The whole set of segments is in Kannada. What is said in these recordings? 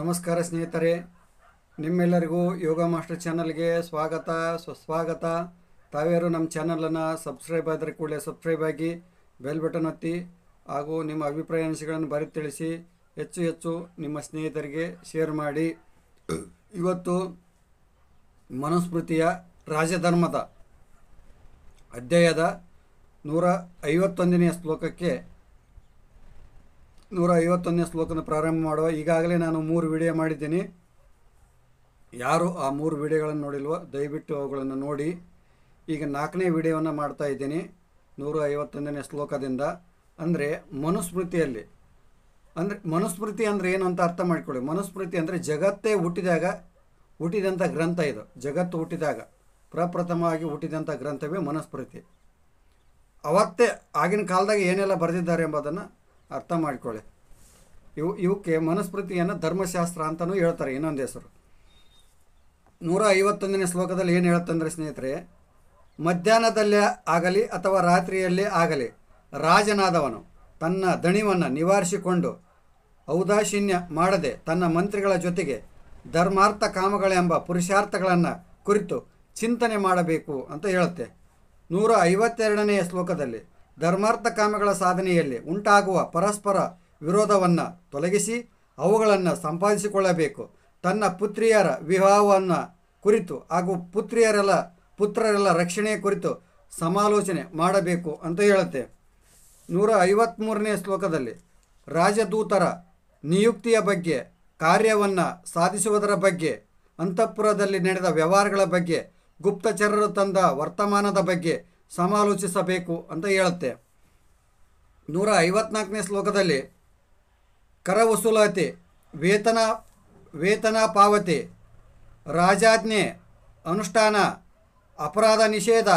ನಮಸ್ಕಾರ ಸ್ನೇಹಿತರೆ ನಿಮ್ಮೆಲ್ಲರಿಗೂ ಯೋಗ ಮಾಸ್ಟರ್ ಚಾನಲ್ಗೆ ಸ್ವಾಗತ ಸುಸ್ವಾಗತ ತಾವೇರು ನಮ್ಮ ಚಾನಲನ್ನು ಸಬ್ಸ್ಕ್ರೈಬ್ ಆದರೆ ಕೂಡಲೇ ಸಬ್ಸ್ಕ್ರೈಬ್ ಆಗಿ ಬೆಲ್ ಬಟನ್ ಒತ್ತಿ ಹಾಗೂ ನಿಮ್ಮ ಅಭಿಪ್ರಾಯ ಅಂಶಗಳನ್ನು ಬರೆದು ತಿಳಿಸಿ ಹೆಚ್ಚು ಹೆಚ್ಚು ನಿಮ್ಮ ಸ್ನೇಹಿತರಿಗೆ ಶೇರ್ ಮಾಡಿ ಇವತ್ತು ಮನುಸ್ಮೃತಿಯ ರಾಜಧರ್ಮದ ಅಧ್ಯಾಯದ ನೂರ ಐವತ್ತೊಂದನೆಯ ಶ್ಲೋಕಕ್ಕೆ ನೂರ ಐವತ್ತೊಂದನೇ ಶ್ಲೋಕನ ಪ್ರಾರಂಭ ಮಾಡುವ ಈಗಾಗಲೇ ನಾನು ಮೂರು ವಿಡಿಯೋ ಮಾಡಿದ್ದೀನಿ ಯಾರು ಆ ಮೂರು ವಿಡಿಯೋಗಳನ್ನು ನೋಡಿಲ್ವೋ ದಯವಿಟ್ಟು ಅವುಗಳನ್ನು ನೋಡಿ ಈಗ ನಾಲ್ಕನೇ ವಿಡಿಯೋವನ್ನು ಮಾಡ್ತಾ ಇದ್ದೀನಿ ನೂರ ಐವತ್ತೊಂದನೇ ಶ್ಲೋಕದಿಂದ ಅಂದರೆ ಮನುಸ್ಮೃತಿಯಲ್ಲಿ ಅಂದರೆ ಮನುಸ್ಮೃತಿ ಅಂದರೆ ಏನು ಅಂತ ಅರ್ಥ ಮಾಡಿಕೊಳ್ಳಿ ಮನುಸ್ಮೃತಿ ಅಂದರೆ ಜಗತ್ತೇ ಹುಟ್ಟಿದಾಗ ಹುಟ್ಟಿದಂಥ ಗ್ರಂಥ ಇದು ಜಗತ್ತು ಹುಟ್ಟಿದಾಗ ಪ್ರಪ್ರಥಮವಾಗಿ ಹುಟ್ಟಿದಂಥ ಗ್ರಂಥವೇ ಮನಸ್ಮೃತಿ ಅವತ್ತೇ ಆಗಿನ ಕಾಲದಾಗ ಏನೆಲ್ಲ ಬರೆದಿದ್ದಾರೆ ಎಂಬುದನ್ನು ಅರ್ಥ ಮಾಡಿಕೊಳ್ಳಿ ಇವು ಇವಕ್ಕೆ ಮನಸ್ಮೃತಿಯನ್ನು ಧರ್ಮಶಾಸ್ತ್ರ ಅಂತಲೂ ಹೇಳ್ತಾರೆ ಇನ್ನೊಂದು ಹೆಸರು ನೂರ ಐವತ್ತೊಂದನೇ ಶ್ಲೋಕದಲ್ಲಿ ಏನು ಹೇಳುತ್ತಂದರೆ ಸ್ನೇಹಿತರೆ ಮಧ್ಯಾಹ್ನದಲ್ಲೇ ಆಗಲಿ ಅಥವಾ ರಾತ್ರಿಯಲ್ಲೇ ಆಗಲಿ ರಾಜನಾದವನು ತನ್ನ ದಣಿವನ್ನು ನಿವಾರಿಸಿಕೊಂಡು ಔದಾಸೀನ್ಯ ಮಾಡದೆ ತನ್ನ ಮಂತ್ರಿಗಳ ಜೊತೆಗೆ ಧರ್ಮಾರ್ಥ ಕಾಮಗಳೆಂಬ ಪುರುಷಾರ್ಥಗಳನ್ನು ಕುರಿತು ಚಿಂತನೆ ಮಾಡಬೇಕು ಅಂತ ಹೇಳುತ್ತೆ ನೂರ ಐವತ್ತೆರಡನೆಯ ಶ್ಲೋಕದಲ್ಲಿ ಧರ್ಮಾರ್ಥ ಕಾಮಗಳ ಸಾಧನೆಯಲ್ಲಿ ಉಂಟಾಗುವ ಪರಸ್ಪರ ವಿರೋಧವನ್ನು ತೊಲಗಿಸಿ ಅವುಗಳನ್ನು ಸಂಪಾದಿಸಿಕೊಳ್ಳಬೇಕು ತನ್ನ ಪುತ್ರಿಯರ ವಿವಾಹವನ್ನು ಕುರಿತು ಹಾಗೂ ಪುತ್ರಿಯರೆಲ್ಲ ಪುತ್ರರೆಲ್ಲ ರಕ್ಷಣೆಯ ಕುರಿತು ಸಮಾಲೋಚನೆ ಮಾಡಬೇಕು ಅಂತ ಹೇಳುತ್ತೆ ನೂರ ಐವತ್ತ್ಮೂರನೆಯ ಶ್ಲೋಕದಲ್ಲಿ ರಾಜದೂತರ ನಿಯುಕ್ತಿಯ ಬಗ್ಗೆ ಕಾರ್ಯವನ್ನು ಸಾಧಿಸುವುದರ ಬಗ್ಗೆ ಅಂತಃಪುರದಲ್ಲಿ ನಡೆದ ವ್ಯವಹಾರಗಳ ಬಗ್ಗೆ ಗುಪ್ತಚರರು ತಂದ ವರ್ತಮಾನದ ಬಗ್ಗೆ ಸಮಾಲೋಚಿಸಬೇಕು ಅಂತ ಹೇಳುತ್ತೆ ನೂರ ಐವತ್ನಾಲ್ಕನೇ ಶ್ಲೋಕದಲ್ಲಿ ಕರ ವಸೂಲಾತಿ ವೇತನ ವೇತನ ಪಾವತಿ ರಾಜಾಜ್ಞೆ ಅನುಷ್ಠಾನ ಅಪರಾಧ ನಿಷೇಧ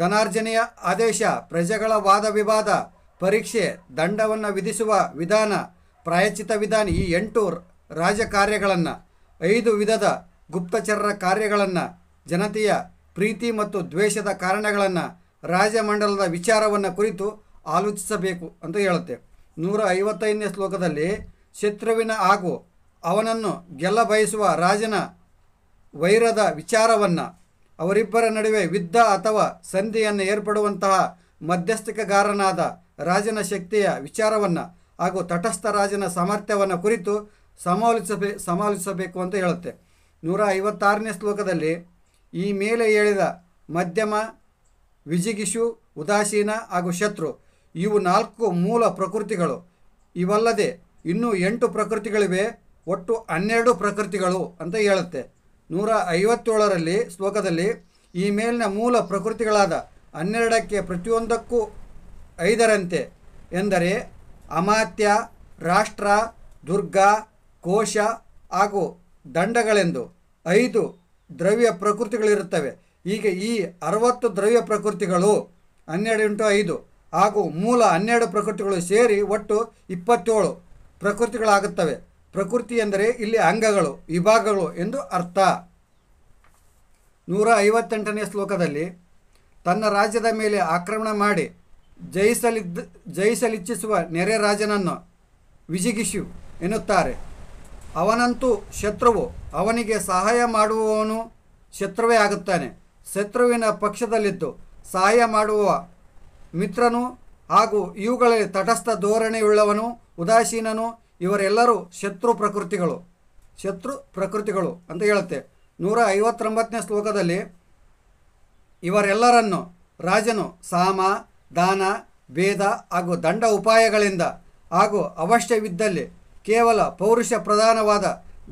ಧನಾರ್ಜನೆಯ ಆದೇಶ ಪ್ರಜೆಗಳ ವಾದ ವಿವಾದ ಪರೀಕ್ಷೆ ದಂಡವನ್ನು ವಿಧಿಸುವ ವಿಧಾನ ಪ್ರಾಯಚಿತ ವಿಧಾನ ಈ ಎಂಟು ರಾಜಕಾರ್ಯಗಳನ್ನು ಐದು ವಿಧದ ಗುಪ್ತಚರರ ಕಾರ್ಯಗಳನ್ನು ಜನತೆಯ ಪ್ರೀತಿ ಮತ್ತು ದ್ವೇಷದ ಕಾರಣಗಳನ್ನು ರಾಜಮಂಡಲದ ವಿಚಾರವನ್ನು ಕುರಿತು ಆಲೋಚಿಸಬೇಕು ಅಂತ ಹೇಳುತ್ತೆ ನೂರ ಐವತ್ತೈದನೇ ಶ್ಲೋಕದಲ್ಲಿ ಶತ್ರುವಿನ ಹಾಗೂ ಅವನನ್ನು ಗೆಲ್ಲ ರಾಜನ ವೈರದ ವಿಚಾರವನ್ನು ಅವರಿಬ್ಬರ ನಡುವೆ ಯುದ್ಧ ಅಥವಾ ಸಂಧಿಯನ್ನು ಏರ್ಪಡುವಂತಹ ಮಧ್ಯಸ್ಥಿಕೆಗಾರನಾದ ರಾಜನ ಶಕ್ತಿಯ ವಿಚಾರವನ್ನು ಹಾಗೂ ತಟಸ್ಥ ರಾಜನ ಸಾಮರ್ಥ್ಯವನ್ನು ಕುರಿತು ಸಮಾಲೋಚಿಸಬೇ ಸಮಾಲೋಚಿಸಬೇಕು ಅಂತ ಹೇಳುತ್ತೆ ನೂರ ಐವತ್ತಾರನೇ ಶ್ಲೋಕದಲ್ಲಿ ಈ ಮೇಲೆ ಹೇಳಿದ ಮಧ್ಯಮ ವಿಜಿಗಿಶು ಉದಾಸೀನ ಹಾಗೂ ಶತ್ರು ಇವು ನಾಲ್ಕು ಮೂಲ ಪ್ರಕೃತಿಗಳು ಇವಲ್ಲದೆ ಇನ್ನೂ ಎಂಟು ಪ್ರಕೃತಿಗಳಿವೆ ಒಟ್ಟು ಹನ್ನೆರಡು ಪ್ರಕೃತಿಗಳು ಅಂತ ಹೇಳುತ್ತೆ ನೂರ ಐವತ್ತೇಳರಲ್ಲಿ ಶ್ಲೋಕದಲ್ಲಿ ಈ ಮೇಲಿನ ಮೂಲ ಪ್ರಕೃತಿಗಳಾದ ಹನ್ನೆರಡಕ್ಕೆ ಪ್ರತಿಯೊಂದಕ್ಕೂ ಐದರಂತೆ ಎಂದರೆ ಅಮಾತ್ಯ ರಾಷ್ಟ್ರ ದುರ್ಗ ಕೋಶ ಹಾಗೂ ದಂಡಗಳೆಂದು ಐದು ದ್ರವ್ಯ ಪ್ರಕೃತಿಗಳಿರುತ್ತವೆ ಹೀಗೆ ಈ ಅರವತ್ತು ದ್ರವ್ಯ ಪ್ರಕೃತಿಗಳು ಹನ್ನೆರಡು ಇಂಟು ಐದು ಹಾಗೂ ಮೂಲ ಹನ್ನೆರಡು ಪ್ರಕೃತಿಗಳು ಸೇರಿ ಒಟ್ಟು ಇಪ್ಪತ್ತೇಳು ಪ್ರಕೃತಿಗಳಾಗುತ್ತವೆ ಪ್ರಕೃತಿ ಎಂದರೆ ಇಲ್ಲಿ ಅಂಗಗಳು ವಿಭಾಗಗಳು ಎಂದು ಅರ್ಥ ನೂರ ಐವತ್ತೆಂಟನೇ ಶ್ಲೋಕದಲ್ಲಿ ತನ್ನ ರಾಜ್ಯದ ಮೇಲೆ ಆಕ್ರಮಣ ಮಾಡಿ ಜಯಿಸಲಿದ್ದ ಜಯಿಸಲಿಚ್ಛಿಸುವ ನೆರೆ ರಾಜನನ್ನು ವಿಜಿಗಿಶು ಎನ್ನುತ್ತಾರೆ ಅವನಂತೂ ಶತ್ರುವು ಅವನಿಗೆ ಸಹಾಯ ಮಾಡುವವನು ಶತ್ರುವೇ ಆಗುತ್ತಾನೆ ಶತ್ರುವಿನ ಪಕ್ಷದಲ್ಲಿದ್ದು ಸಹಾಯ ಮಾಡುವ ಮಿತ್ರನು ಹಾಗೂ ಇವುಗಳಲ್ಲಿ ತಟಸ್ಥ ಧೋರಣೆಯುಳ್ಳವನು ಉದಾಸೀನನು ಇವರೆಲ್ಲರೂ ಶತ್ರು ಪ್ರಕೃತಿಗಳು ಶತ್ರು ಪ್ರಕೃತಿಗಳು ಅಂತ ಹೇಳುತ್ತೆ ನೂರ ಐವತ್ತೊಂಬತ್ತನೇ ಶ್ಲೋಕದಲ್ಲಿ ಇವರೆಲ್ಲರನ್ನು ರಾಜನು ಸಾಮ ದಾನ ಭೇದ ಹಾಗೂ ದಂಡ ಉಪಾಯಗಳಿಂದ ಹಾಗೂ ಅವಶ್ಯವಿದ್ದಲ್ಲಿ ಕೇವಲ ಪೌರುಷ ಪ್ರಧಾನವಾದ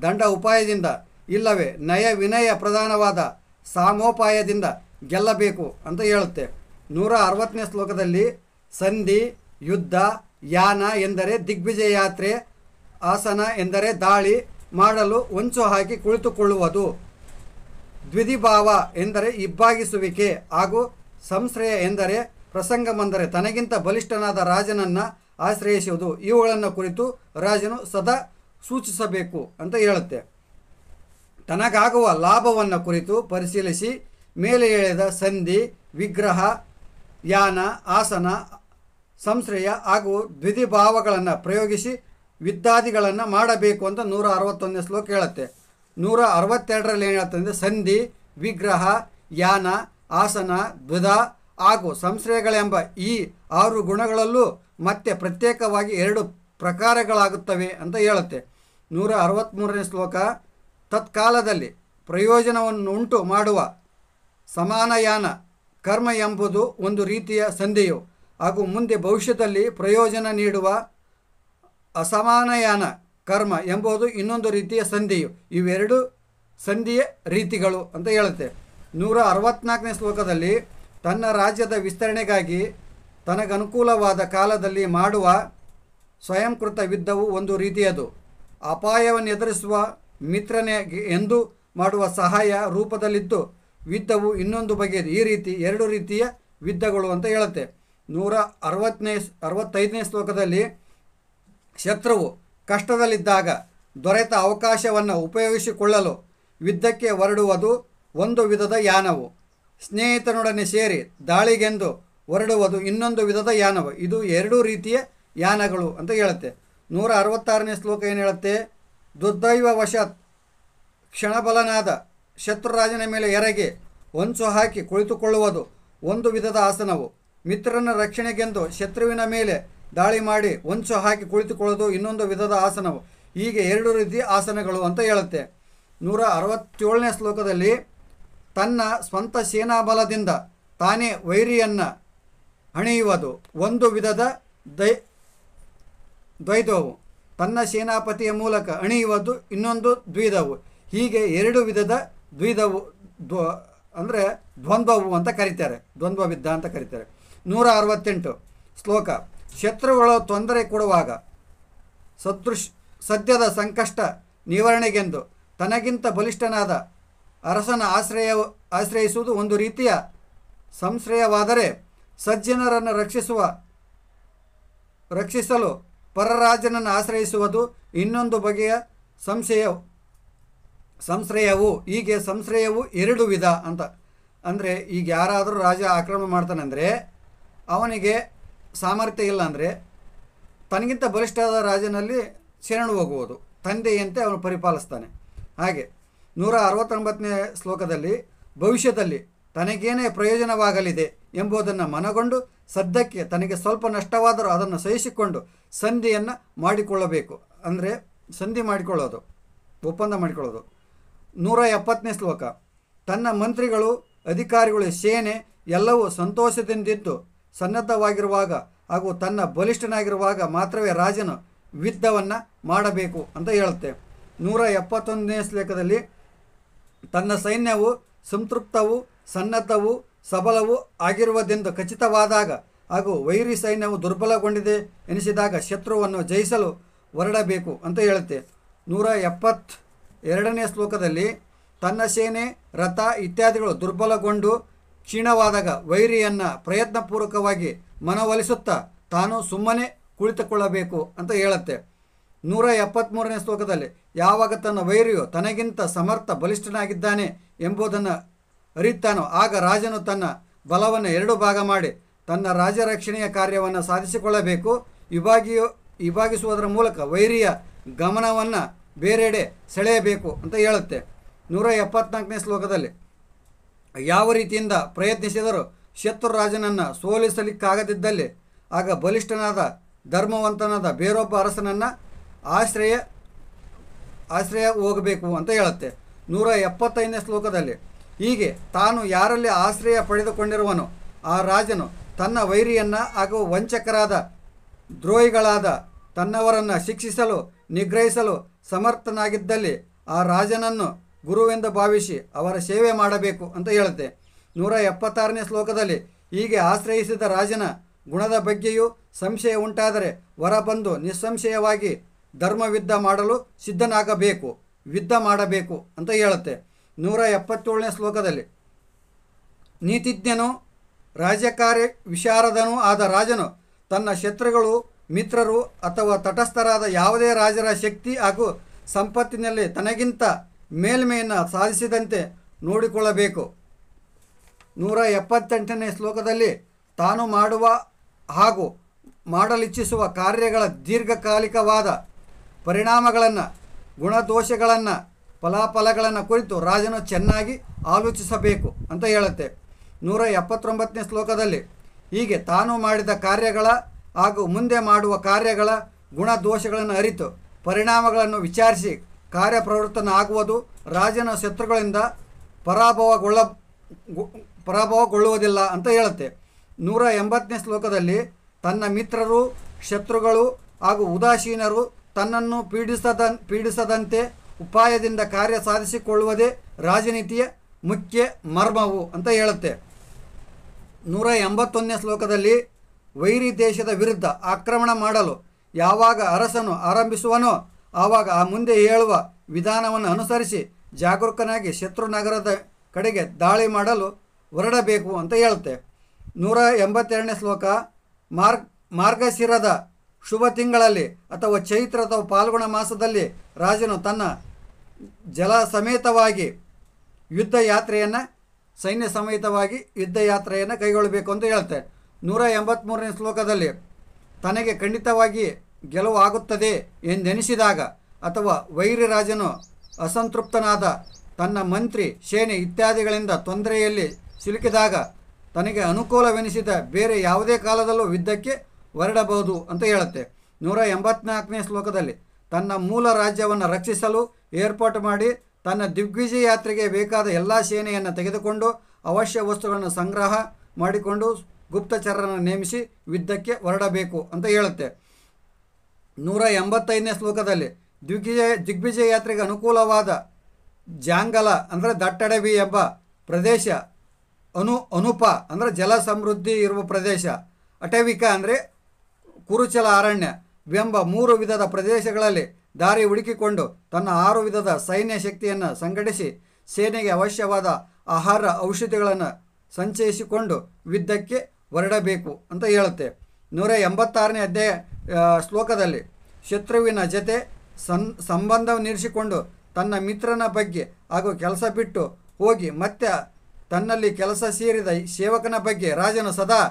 ದಂಡ ಉಪಾಯದಿಂದ ಇಲ್ಲವೇ ನಯ ವಿನಯ ಪ್ರಧಾನವಾದ ಸಾಮೋಪಾಯದಿಂದ ಗೆಲ್ಲಬೇಕು ಅಂತ ಹೇಳುತ್ತೆ ನೂರ ಅರವತ್ತನೇ ಶ್ಲೋಕದಲ್ಲಿ ಸಂಧಿ ಯುದ್ಧ ಯಾನ ಎಂದರೆ ದಿಗ್ವಿಜಯ ಯಾತ್ರೆ ಆಸನ ಎಂದರೆ ದಾಳಿ ಮಾಡಲು ಹೊಂಚು ಹಾಕಿ ಕುಳಿತುಕೊಳ್ಳುವುದು ದ್ವಿಧಿಭಾವ ಎಂದರೆ ಇಬ್ಬಾಗಿಸುವಿಕೆ ಹಾಗೂ ಸಂಶ್ರಯ ಎಂದರೆ ಪ್ರಸಂಗಮಂದರೆ ತನಗಿಂತ ಬಲಿಷ್ಠನಾದ ರಾಜನನ್ನು ಆಶ್ರಯಿಸುವುದು ಇವುಗಳನ್ನು ಕುರಿತು ರಾಜನು ಸದಾ ಸೂಚಿಸಬೇಕು ಅಂತ ಹೇಳುತ್ತೆ ತನಗಾಗುವ ಲಾಭವನ್ನು ಕುರಿತು ಪರಿಶೀಲಿಸಿ ಮೇಲೆ ಎಳೆದ ಸಂಧಿ ವಿಗ್ರಹ ಯಾನ ಆಸನ ಸಂಶ್ರಯ ಹಾಗೂ ದ್ವಿಧಿಭಾವಗಳನ್ನು ಪ್ರಯೋಗಿಸಿ ವಿದ್ಯಾದಿಗಳನ್ನು ಮಾಡಬೇಕು ಅಂತ ನೂರ ಅರವತ್ತೊಂದನೇ ಶ್ಲೋಕ ಹೇಳುತ್ತೆ ನೂರ ಅರವತ್ತೆರಡರಲ್ಲಿ ಏನು ಹೇಳ್ತಂದರೆ ಸಂಧಿ ವಿಗ್ರಹ ಯಾನ ಆಸನ ದ್ವಿಧ ಹಾಗೂ ಸಂಶ್ರಯಗಳೆಂಬ ಈ ಆರು ಗುಣಗಳಲ್ಲೂ ಮತ್ತೆ ಪ್ರತ್ಯೇಕವಾಗಿ ಎರಡು ಪ್ರಕಾರಗಳಾಗುತ್ತವೆ ಅಂತ ಹೇಳುತ್ತೆ ನೂರ ಅರವತ್ತ್ಮೂರನೇ ಶ್ಲೋಕ ತತ್ಕಾಲದಲ್ಲಿ ಪ್ರಯೋಜನವನ್ನು ಉಂಟು ಮಾಡುವ ಸಮಾನಯಾನ ಕರ್ಮ ಎಂಬುದು ಒಂದು ರೀತಿಯ ಸಂಧೆಯು ಹಾಗೂ ಮುಂದೆ ಭವಿಷ್ಯದಲ್ಲಿ ಪ್ರಯೋಜನ ನೀಡುವ ಅಸಮಾನಯಾನ ಕರ್ಮ ಎಂಬುದು ಇನ್ನೊಂದು ರೀತಿಯ ಸಂಧಿಯು ಇವೆರಡು ಸಂಧಿಯ ರೀತಿಗಳು ಅಂತ ಹೇಳುತ್ತೆ ನೂರ ಅರವತ್ತ್ನಾಲ್ಕನೇ ಶ್ಲೋಕದಲ್ಲಿ ತನ್ನ ರಾಜ್ಯದ ವಿಸ್ತರಣೆಗಾಗಿ ತನಗನುಕೂಲವಾದ ಕಾಲದಲ್ಲಿ ಮಾಡುವ ಸ್ವಯಂಕೃತ ಯುದ್ಧವು ಒಂದು ರೀತಿಯದು ಅಪಾಯವನ್ನು ಎದುರಿಸುವ ಮಿತ್ರನೇ ಎಂದು ಮಾಡುವ ಸಹಾಯ ರೂಪದಲ್ಲಿದ್ದು ಯುದ್ಧವು ಇನ್ನೊಂದು ಬಗೆಯದು ಈ ರೀತಿ ಎರಡು ರೀತಿಯ ಯುದ್ಧಗಳು ಅಂತ ಹೇಳುತ್ತೆ ನೂರ ಅರವತ್ತನೇ ಅರವತ್ತೈದನೇ ಶ್ಲೋಕದಲ್ಲಿ ಶತ್ರುವು ಕಷ್ಟದಲ್ಲಿದ್ದಾಗ ದೊರೆತ ಅವಕಾಶವನ್ನು ಉಪಯೋಗಿಸಿಕೊಳ್ಳಲು ಯುದ್ಧಕ್ಕೆ ಹೊರಡುವುದು ಒಂದು ವಿಧದ ಯಾನವು ಸ್ನೇಹಿತನೊಡನೆ ಸೇರಿ ದಾಳಿಗೆಂದು ಹೊರಡುವುದು ಇನ್ನೊಂದು ವಿಧದ ಯಾನವ ಇದು ಎರಡೂ ರೀತಿಯ ಯಾನಗಳು ಅಂತ ಹೇಳುತ್ತೆ ನೂರ ಅರವತ್ತಾರನೇ ಶ್ಲೋಕ ಏನು ಹೇಳುತ್ತೆ ದುರ್ದೈವ ವಶತ್ ಕ್ಷಣಬಲನಾದ ಶತ್ರುರಾಜನ ಮೇಲೆ ಎರಗಿ ಹೊಂಚು ಹಾಕಿ ಕುಳಿತುಕೊಳ್ಳುವುದು ಒಂದು ವಿಧದ ಆಸನವು ಮಿತ್ರನ ರಕ್ಷಣೆಗೆಂದು ಶತ್ರುವಿನ ಮೇಲೆ ದಾಳಿ ಮಾಡಿ ಹೊಂಚು ಹಾಕಿ ಕುಳಿತುಕೊಳ್ಳೋದು ಇನ್ನೊಂದು ವಿಧದ ಆಸನವು ಹೀಗೆ ಎರಡು ರೀತಿಯ ಆಸನಗಳು ಅಂತ ಹೇಳುತ್ತೆ ನೂರ ಅರವತ್ತೇಳನೇ ಶ್ಲೋಕದಲ್ಲಿ ತನ್ನ ಸ್ವಂತ ಸೇನಾಬಲದಿಂದ ತಾನೇ ವೈರಿಯನ್ನು ಹಣೆಯುವುದು ಒಂದು ವಿಧದ ದೈ ದ್ವೈತವು ತನ್ನ ಸೇನಾಪತಿಯ ಮೂಲಕ ಅಣಿಯುವುದು ಇನ್ನೊಂದು ದ್ವಿಧವು ಹೀಗೆ ಎರಡು ವಿಧದ ದ್ವಿಧವು ದ್ವ ಅಂದರೆ ದ್ವಂದ್ವವು ಅಂತ ಕರೀತಾರೆ ದ್ವಂದ್ವ ಅಂತ ಕರೀತಾರೆ ನೂರ ಅರವತ್ತೆಂಟು ಶ್ಲೋಕ ಶತ್ರುಗಳು ತೊಂದರೆ ಕೊಡುವಾಗ ಸದೃಶ್ ಸದ್ಯದ ಸಂಕಷ್ಟ ನಿವಾರಣೆಗೆಂದು ತನಗಿಂತ ಬಲಿಷ್ಠನಾದ ಅರಸನ ಆಶ್ರಯ ಆಶ್ರಯಿಸುವುದು ಒಂದು ರೀತಿಯ ಸಂಶ್ರಯವಾದರೆ ಸಜ್ಜನರನ್ನು ರಕ್ಷಿಸುವ ರಕ್ಷಿಸಲು ಪರರಾಜನನ್ನು ಆಶ್ರಯಿಸುವುದು ಇನ್ನೊಂದು ಬಗೆಯ ಸಂಶಯ ಸಂಶ್ರಯವು ಹೀಗೆ ಸಂಶ್ರಯವು ಎರಡು ವಿಧ ಅಂತ ಅಂದರೆ ಈಗ ಯಾರಾದರೂ ರಾಜ ಆಕ್ರಮಣ ಮಾಡ್ತಾನಂದರೆ ಅವನಿಗೆ ಸಾಮರ್ಥ್ಯ ಇಲ್ಲ ಅಂದರೆ ತನಗಿಂತ ಬಲಿಷ್ಠವಾದ ರಾಜನಲ್ಲಿ ಶರಣು ಹೋಗುವುದು ತಂದೆಯಂತೆ ಅವನು ಪರಿಪಾಲಿಸ್ತಾನೆ ಹಾಗೆ ನೂರ ಅರವತ್ತೊಂಬತ್ತನೇ ಶ್ಲೋಕದಲ್ಲಿ ಭವಿಷ್ಯದಲ್ಲಿ ತನಗೇನೇ ಪ್ರಯೋಜನವಾಗಲಿದೆ ಎಂಬುದನ್ನು ಮನಗೊಂಡು ಸದ್ಯಕ್ಕೆ ತನಗೆ ಸ್ವಲ್ಪ ನಷ್ಟವಾದರೂ ಅದನ್ನು ಸಹಿಸಿಕೊಂಡು ಸಂಧಿಯನ್ನು ಮಾಡಿಕೊಳ್ಳಬೇಕು ಅಂದರೆ ಸಂಧಿ ಮಾಡಿಕೊಳ್ಳೋದು ಒಪ್ಪಂದ ಮಾಡಿಕೊಳ್ಳೋದು ನೂರ ಎಪ್ಪತ್ತನೇ ಶ್ಲೋಕ ತನ್ನ ಮಂತ್ರಿಗಳು ಅಧಿಕಾರಿಗಳು ಸೇನೆ ಎಲ್ಲವೂ ಸಂತೋಷದಿಂದಿದ್ದು ಸನ್ನದ್ಧವಾಗಿರುವಾಗ ಹಾಗೂ ತನ್ನ ಬಲಿಷ್ಠನಾಗಿರುವಾಗ ಮಾತ್ರವೇ ರಾಜನು ಯುದ್ಧವನ್ನು ಮಾಡಬೇಕು ಅಂತ ಹೇಳುತ್ತೆ ನೂರ ಎಪ್ಪತ್ತೊಂದನೇ ಶ್ಲೋಕದಲ್ಲಿ ತನ್ನ ಸೈನ್ಯವು ಸಂತೃಪ್ತವೂ ಸನ್ನದ್ಧವೂ ಸಬಲವೂ ಆಗಿರುವುದೆಂದು ಖಚಿತವಾದಾಗ ಹಾಗೂ ವೈರಿ ಸೈನ್ಯವು ದುರ್ಬಲಗೊಂಡಿದೆ ಎನಿಸಿದಾಗ ಶತ್ರುವನ್ನು ಜಯಿಸಲು ಹೊರಡಬೇಕು ಅಂತ ಹೇಳುತ್ತೆ ನೂರ ಎಪ್ಪತ್ ಎರಡನೇ ಶ್ಲೋಕದಲ್ಲಿ ತನ್ನ ಸೇನೆ ರಥ ಇತ್ಯಾದಿಗಳು ದುರ್ಬಲಗೊಂಡು ಕ್ಷೀಣವಾದಾಗ ವೈರಿಯನ್ನು ಪ್ರಯತ್ನಪೂರ್ವಕವಾಗಿ ಮನವೊಲಿಸುತ್ತಾ ತಾನು ಸುಮ್ಮನೆ ಕುಳಿತುಕೊಳ್ಳಬೇಕು ಅಂತ ಹೇಳುತ್ತೆ ನೂರ ಎಪ್ಪತ್ತ್ಮೂರನೇ ಶ್ಲೋಕದಲ್ಲಿ ಯಾವಾಗ ತನ್ನ ವೈರಿಯು ತನಗಿಂತ ಸಮರ್ಥ ಬಲಿಷ್ಠನಾಗಿದ್ದಾನೆ ಎಂಬುದನ್ನು ಅರಿತಾನೋ ಆಗ ರಾಜನು ತನ್ನ ಬಲವನ್ನು ಎರಡು ಭಾಗ ಮಾಡಿ ತನ್ನ ರಾಜರಕ್ಷಣೆಯ ಕಾರ್ಯವನ್ನು ಸಾಧಿಸಿಕೊಳ್ಳಬೇಕು ವಿಭಾಗಿಯು ವಿಭಾಗಿಸುವುದರ ಮೂಲಕ ವೈರಿಯ ಗಮನವನ್ನು ಬೇರೆಡೆ ಸೆಳೆಯಬೇಕು ಅಂತ ಹೇಳುತ್ತೆ ನೂರ ಎಪ್ಪತ್ನಾಲ್ಕನೇ ಶ್ಲೋಕದಲ್ಲಿ ಯಾವ ರೀತಿಯಿಂದ ಪ್ರಯತ್ನಿಸಿದರೂ ಶತ್ರು ರಾಜನನ್ನು ಸೋಲಿಸಲಿಕ್ಕಾಗದಿದ್ದಲ್ಲಿ ಆಗ ಬಲಿಷ್ಠನಾದ ಧರ್ಮವಂತನಾದ ಬೇರೊಬ್ಬ ಅರಸನನ್ನು ಆಶ್ರಯ ಆಶ್ರಯ ಹೋಗಬೇಕು ಅಂತ ಹೇಳುತ್ತೆ ನೂರ ಎಪ್ಪತ್ತೈದನೇ ಶ್ಲೋಕದಲ್ಲಿ ಹೀಗೆ ತಾನು ಯಾರಲ್ಲಿ ಆಶ್ರಯ ಪಡೆದುಕೊಂಡಿರುವನು ಆ ರಾಜನು ತನ್ನ ವೈರಿಯನ್ನು ಹಾಗೂ ವಂಚಕರಾದ ದ್ರೋಹಿಗಳಾದ ತನ್ನವರನ್ನು ಶಿಕ್ಷಿಸಲು ನಿಗ್ರಹಿಸಲು ಸಮರ್ಥನಾಗಿದ್ದಲ್ಲಿ ಆ ರಾಜನನ್ನು ಗುರುವೆಂದು ಭಾವಿಸಿ ಅವರ ಸೇವೆ ಮಾಡಬೇಕು ಅಂತ ಹೇಳುತ್ತೆ ನೂರ ಎಪ್ಪತ್ತಾರನೇ ಶ್ಲೋಕದಲ್ಲಿ ಹೀಗೆ ಆಶ್ರಯಿಸಿದ ರಾಜನ ಗುಣದ ಬಗ್ಗೆಯೂ ಸಂಶಯ ಉಂಟಾದರೆ ಹೊರಬಂದು ನಿಸ್ಸಂಶಯವಾಗಿ ಧರ್ಮವಿದ್ದ ಮಾಡಲು ಸಿದ್ಧನಾಗಬೇಕು ವಿದ್ಧ ಮಾಡಬೇಕು ಅಂತ ಹೇಳುತ್ತೆ ನೂರ ಎಪ್ಪತ್ತೇಳನೇ ಶ್ಲೋಕದಲ್ಲಿ ನೀತಿಜ್ಞನು ರಾಜಕಾರ್ಯ ವಿಶಾರದನು ಆದ ರಾಜನು ತನ್ನ ಶತ್ರುಗಳು ಮಿತ್ರರು ಅಥವಾ ತಟಸ್ಥರಾದ ಯಾವುದೇ ರಾಜರ ಶಕ್ತಿ ಹಾಗೂ ಸಂಪತ್ತಿನಲ್ಲಿ ತನಗಿಂತ ಮೇಲ್ಮೆಯನ್ನು ಸಾಧಿಸಿದಂತೆ ನೋಡಿಕೊಳ್ಳಬೇಕು ನೂರ ಎಪ್ಪತ್ತೆಂಟನೇ ಶ್ಲೋಕದಲ್ಲಿ ತಾನು ಮಾಡುವ ಹಾಗೂ ಮಾಡಲಿಚ್ಛಿಸುವ ಕಾರ್ಯಗಳ ದೀರ್ಘಕಾಲಿಕವಾದ ಪರಿಣಾಮಗಳನ್ನು ಗುಣದೋಷಗಳನ್ನು ಫಲಾಫಲಗಳನ್ನು ಕುರಿತು ರಾಜನು ಚೆನ್ನಾಗಿ ಆಲೋಚಿಸಬೇಕು ಅಂತ ಹೇಳುತ್ತೆ ನೂರ ಎಪ್ಪತ್ತೊಂಬತ್ತನೇ ಶ್ಲೋಕದಲ್ಲಿ ಹೀಗೆ ತಾನು ಮಾಡಿದ ಕಾರ್ಯಗಳ ಹಾಗೂ ಮುಂದೆ ಮಾಡುವ ಕಾರ್ಯಗಳ ಗುಣದೋಷಗಳನ್ನು ಅರಿತು ಪರಿಣಾಮಗಳನ್ನು ವಿಚಾರಿಸಿ ಆಗುವುದು ರಾಜನ ಶತ್ರುಗಳಿಂದ ಪರಾಭವಗೊಳ್ಳ ಪರಾಭವಗೊಳ್ಳುವುದಿಲ್ಲ ಅಂತ ಹೇಳುತ್ತೆ ನೂರ ಎಂಬತ್ತನೇ ಶ್ಲೋಕದಲ್ಲಿ ತನ್ನ ಮಿತ್ರರು ಶತ್ರುಗಳು ಹಾಗೂ ಉದಾಸೀನರು ತನ್ನನ್ನು ಪೀಡಿಸದ ಪೀಡಿಸದಂತೆ ಉಪಾಯದಿಂದ ಕಾರ್ಯ ಸಾಧಿಸಿಕೊಳ್ಳುವುದೇ ರಾಜನೀತಿಯ ಮುಖ್ಯ ಮರ್ಮವು ಅಂತ ಹೇಳುತ್ತೆ ನೂರ ಎಂಬತ್ತೊಂದನೇ ಶ್ಲೋಕದಲ್ಲಿ ವೈರಿ ದೇಶದ ವಿರುದ್ಧ ಆಕ್ರಮಣ ಮಾಡಲು ಯಾವಾಗ ಅರಸನು ಆರಂಭಿಸುವನೋ ಆವಾಗ ಆ ಮುಂದೆ ಹೇಳುವ ವಿಧಾನವನ್ನು ಅನುಸರಿಸಿ ಜಾಗರೂಕನಾಗಿ ಶತ್ರು ನಗರದ ಕಡೆಗೆ ದಾಳಿ ಮಾಡಲು ಹೊರಡಬೇಕು ಅಂತ ಹೇಳುತ್ತೆ ನೂರ ಎಂಬತ್ತೆರಡನೇ ಶ್ಲೋಕ ಮಾರ್ಗ ಮಾರ್ಗಶಿರದ ಶುಭ ತಿಂಗಳಲ್ಲಿ ಅಥವಾ ಚೈತ್ರ ಅಥವಾ ಪಾಲ್ಗುಣ ಮಾಸದಲ್ಲಿ ರಾಜನು ತನ್ನ ಜಲ ಸಮೇತವಾಗಿ ಯುದ್ಧ ಯಾತ್ರೆಯನ್ನು ಸೈನ್ಯ ಸಮೇತವಾಗಿ ಯುದ್ಧ ಯಾತ್ರೆಯನ್ನು ಕೈಗೊಳ್ಳಬೇಕು ಅಂತ ಹೇಳುತ್ತೆ ನೂರ ಎಂಬತ್ತ್ಮೂರನೇ ಶ್ಲೋಕದಲ್ಲಿ ತನಗೆ ಖಂಡಿತವಾಗಿ ಗೆಲುವು ಆಗುತ್ತದೆ ಎಂದೆನಿಸಿದಾಗ ಅಥವಾ ವೈರಿ ರಾಜನು ಅಸಂತೃಪ್ತನಾದ ತನ್ನ ಮಂತ್ರಿ ಸೇನೆ ಇತ್ಯಾದಿಗಳಿಂದ ತೊಂದರೆಯಲ್ಲಿ ಸಿಲುಕಿದಾಗ ತನಗೆ ಅನುಕೂಲವೆನಿಸಿದ ಬೇರೆ ಯಾವುದೇ ಕಾಲದಲ್ಲೂ ಯುದ್ಧಕ್ಕೆ ಹೊರಡಬಹುದು ಅಂತ ಹೇಳುತ್ತೆ ನೂರ ಎಂಬತ್ನಾಲ್ಕನೇ ಶ್ಲೋಕದಲ್ಲಿ ತನ್ನ ಮೂಲ ರಾಜ್ಯವನ್ನು ರಕ್ಷಿಸಲು ಏರ್ಪಾಟ್ ಮಾಡಿ ತನ್ನ ದಿಗ್ವಿಜಯ ಯಾತ್ರೆಗೆ ಬೇಕಾದ ಎಲ್ಲ ಸೇನೆಯನ್ನು ತೆಗೆದುಕೊಂಡು ಅವಶ್ಯ ವಸ್ತುಗಳನ್ನು ಸಂಗ್ರಹ ಮಾಡಿಕೊಂಡು ಗುಪ್ತಚರರನ್ನು ನೇಮಿಸಿ ಯುದ್ಧಕ್ಕೆ ಹೊರಡಬೇಕು ಅಂತ ಹೇಳುತ್ತೆ ನೂರ ಎಂಬತ್ತೈದನೇ ಶ್ಲೋಕದಲ್ಲಿ ದಿಗ್ವಿಜಯ ದಿಗ್ವಿಜಯ ಯಾತ್ರೆಗೆ ಅನುಕೂಲವಾದ ಜಾಂಗಲ ಅಂದರೆ ದಟ್ಟಡವಿ ಎಂಬ ಪ್ರದೇಶ ಅನು ಅನುಪ ಅಂದರೆ ಜಲ ಸಮೃದ್ಧಿ ಇರುವ ಪ್ರದೇಶ ಅಟವಿಕ ಅಂದರೆ ಕುರುಚಲ ಅರಣ್ಯ ಎಂಬ ಮೂರು ವಿಧದ ಪ್ರದೇಶಗಳಲ್ಲಿ ದಾರಿ ಹುಡುಕಿಕೊಂಡು ತನ್ನ ಆರು ವಿಧದ ಸೈನ್ಯ ಶಕ್ತಿಯನ್ನು ಸಂಘಟಿಸಿ ಸೇನೆಗೆ ಅವಶ್ಯವಾದ ಆಹಾರ ಔಷಧಿಗಳನ್ನು ಸಂಚಯಿಸಿಕೊಂಡು ಯುದ್ಧಕ್ಕೆ ಹೊರಡಬೇಕು ಅಂತ ಹೇಳುತ್ತೆ ನೂರ ಎಂಬತ್ತಾರನೇ ಅಧ್ಯಾಯ ಶ್ಲೋಕದಲ್ಲಿ ಶತ್ರುವಿನ ಜತೆ ಸನ್ ಸಂಬಂಧವನ್ನಿರಿಸಿಕೊಂಡು ತನ್ನ ಮಿತ್ರನ ಬಗ್ಗೆ ಹಾಗೂ ಕೆಲಸ ಬಿಟ್ಟು ಹೋಗಿ ಮತ್ತೆ ತನ್ನಲ್ಲಿ ಕೆಲಸ ಸೇರಿದ ಸೇವಕನ ಬಗ್ಗೆ ರಾಜನು ಸದಾ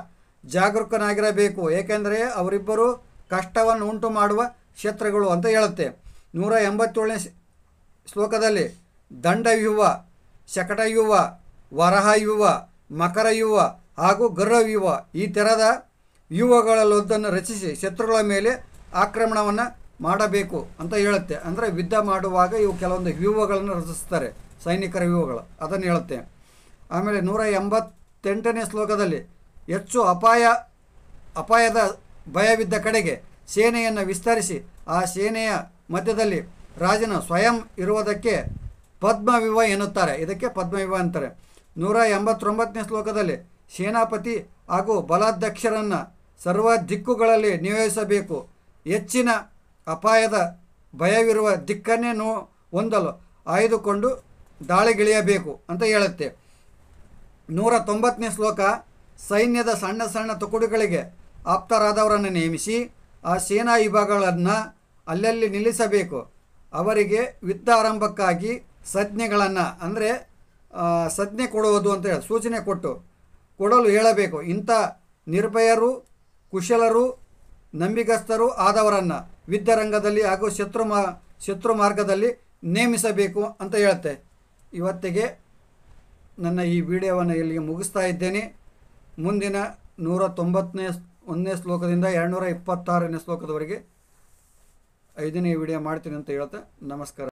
ಜಾಗರೂಕನಾಗಿರಬೇಕು ಏಕೆಂದರೆ ಅವರಿಬ್ಬರು ಕಷ್ಟವನ್ನು ಉಂಟು ಮಾಡುವ ಕ್ಷೇತ್ರಗಳು ಅಂತ ಹೇಳುತ್ತೆ ನೂರ ಎಂಬತ್ತೇಳನೇ ಶ್ಲೋಕದಲ್ಲಿ ದಂಡವ್ಯೂಹ ಶಕಟವ್ಯೂಹ ವರಹಯುವ ಮಕರಯುವ ಹಾಗೂ ಗರ್ರವ್ಯೂಹ ಈ ಥರದ ವ್ಯೂಹಗಳಲ್ಲೊಂದನ್ನು ರಚಿಸಿ ಶತ್ರುಗಳ ಮೇಲೆ ಆಕ್ರಮಣವನ್ನು ಮಾಡಬೇಕು ಅಂತ ಹೇಳುತ್ತೆ ಅಂದರೆ ಯುದ್ಧ ಮಾಡುವಾಗ ಇವು ಕೆಲವೊಂದು ವ್ಯೂಹಗಳನ್ನು ರಚಿಸ್ತಾರೆ ಸೈನಿಕರ ವ್ಯೂಹಗಳು ಅದನ್ನು ಹೇಳುತ್ತೆ ಆಮೇಲೆ ನೂರ ಎಂಬತ್ತೆಂಟನೇ ಶ್ಲೋಕದಲ್ಲಿ ಹೆಚ್ಚು ಅಪಾಯ ಅಪಾಯದ ಭಯವಿದ್ದ ಕಡೆಗೆ ಸೇನೆಯನ್ನು ವಿಸ್ತರಿಸಿ ಆ ಸೇನೆಯ ಮಧ್ಯದಲ್ಲಿ ರಾಜನ ಸ್ವಯಂ ಇರುವುದಕ್ಕೆ ಪದ್ಮವಿವ ಎನ್ನುತ್ತಾರೆ ಇದಕ್ಕೆ ಪದ್ಮವಿವ ಅಂತಾರೆ ನೂರ ಎಂಬತ್ತೊಂಬತ್ತನೇ ಶ್ಲೋಕದಲ್ಲಿ ಸೇನಾಪತಿ ಹಾಗೂ ಬಲಾಧ್ಯಕ್ಷರನ್ನು ಸರ್ವ ದಿಕ್ಕುಗಳಲ್ಲಿ ನಿಯೋಜಿಸಬೇಕು ಹೆಚ್ಚಿನ ಅಪಾಯದ ಭಯವಿರುವ ದಿಕ್ಕನ್ನೇ ನೋ ಹೊಂದಲು ಆಯ್ದುಕೊಂಡು ದಾಳಿಗಿಳಿಯಬೇಕು ಅಂತ ಹೇಳುತ್ತೆ ನೂರ ತೊಂಬತ್ತನೇ ಶ್ಲೋಕ ಸೈನ್ಯದ ಸಣ್ಣ ಸಣ್ಣ ತುಕುಡುಗಳಿಗೆ ಆಪ್ತರಾದವರನ್ನು ನೇಮಿಸಿ ಆ ಸೇನಾ ವಿಭಾಗಗಳನ್ನು ಅಲ್ಲಲ್ಲಿ ನಿಲ್ಲಿಸಬೇಕು ಅವರಿಗೆ ಯುದ್ಧ ಆರಂಭಕ್ಕಾಗಿ ಸಜ್ಞೆಗಳನ್ನು ಅಂದರೆ ಸಜ್ಞೆ ಕೊಡುವುದು ಅಂತ ಹೇಳಿ ಸೂಚನೆ ಕೊಟ್ಟು ಕೊಡಲು ಹೇಳಬೇಕು ಇಂಥ ನಿರ್ಭಯರು ಕುಶಲರು ನಂಬಿಗಸ್ತರು ಆದವರನ್ನು ವಿದ್ಯಾರಂಗದಲ್ಲಿ ಹಾಗೂ ಶತ್ರು ಮಾ ಶತ್ರು ಮಾರ್ಗದಲ್ಲಿ ನೇಮಿಸಬೇಕು ಅಂತ ಹೇಳುತ್ತೆ ಇವತ್ತಿಗೆ ನನ್ನ ಈ ವಿಡಿಯೋವನ್ನು ಇಲ್ಲಿಗೆ ಮುಗಿಸ್ತಾ ಇದ್ದೇನೆ ಮುಂದಿನ ನೂರ ತೊಂಬತ್ತನೇ ಒಂದನೇ ಶ್ಲೋಕದಿಂದ ಎರಡು ನೂರ ಇಪ್ಪತ್ತಾರನೇ ಶ್ಲೋಕದವರೆಗೆ ಐದನೇ ವಿಡಿಯೋ ಮಾಡ್ತೀನಿ ಅಂತ ಹೇಳ್ತಾ ನಮಸ್ಕಾರ